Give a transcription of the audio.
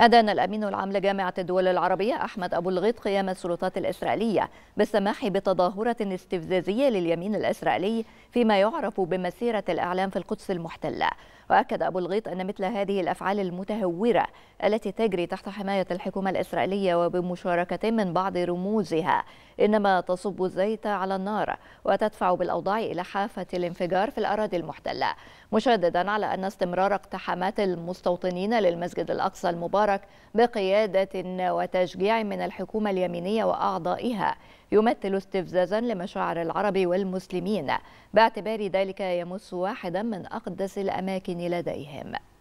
أدان الأمين العام لجامعة الدول العربية أحمد أبو الغيط قيام السلطات الإسرائيلية بالسماح بتظاهرة استفزازية لليمين الإسرائيلي فيما يعرف بمسيرة الإعلام في القدس المحتلة وأكد أبو الغيط أن مثل هذه الأفعال المتهورة التي تجري تحت حماية الحكومة الإسرائيلية وبمشاركة من بعض رموزها إنما تصب الزيت على النار وتدفع بالأوضاع إلى حافة الانفجار في الأراضي المحتلة مشددا على أن استمرار اقتحامات المستوطنين للمسجد الأقصى المبارك بقيادة وتشجيع من الحكومة اليمينية وأعضائها يمثل استفزازا لمشاعر العرب والمسلمين باعتبار ذلك يمس واحدا من أقدس الأماكن لديهم